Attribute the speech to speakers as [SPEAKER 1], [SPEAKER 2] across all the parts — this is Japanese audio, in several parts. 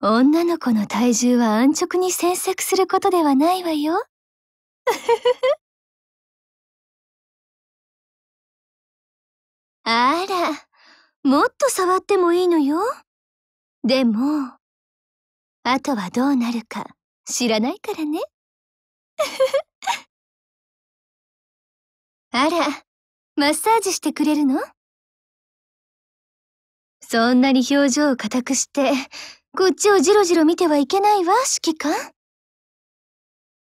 [SPEAKER 1] 女の子の体重は安直に詮索することではないわよ。あら、もっと触ってもいいのよ。でも、あとはどうなるか知らないからね。あら、マッサージしてくれるのそんなに表情を固くして、こっちをじろじろ見てはいけないわ、指揮官。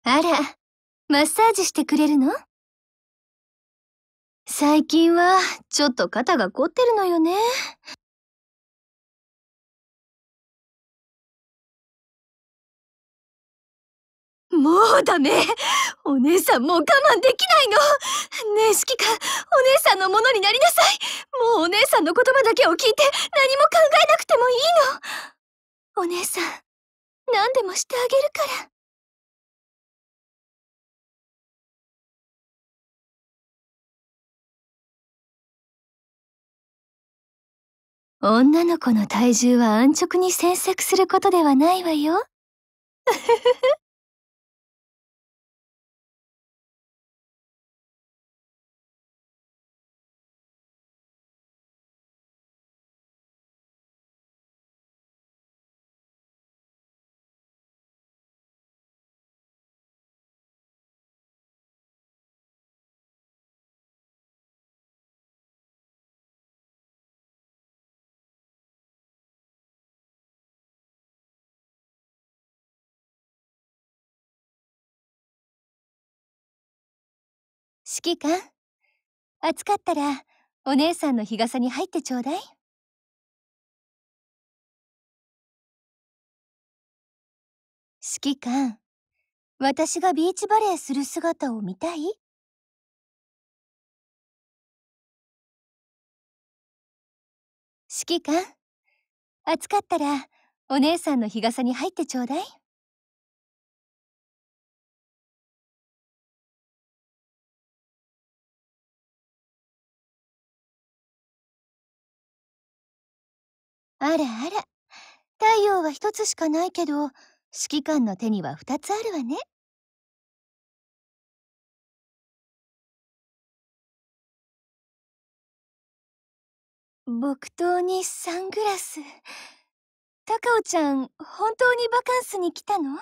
[SPEAKER 1] あら、マッサージしてくれるの最近は、ちょっと肩が凝ってるのよね。もうダメお姉さんもう我慢できないのねえ指揮官お姉さんのものになりなさいもうお姉さんの言葉だけを聞いて何も考えなくてもいいのお姉さん、何でもしてあげるから。女の子の体重は安直に詮索することではないわよ。指揮官暑かったらお姉さんの日傘に入ってちょうだい指揮官私がビーチバレーする姿を見たい指揮官暑かったらお姉さんの日傘に入ってちょうだいあらあら太陽は一つしかないけど指揮官の手には二つあるわね木刀にサングラス高尾ちゃん本当にバカンスに来たの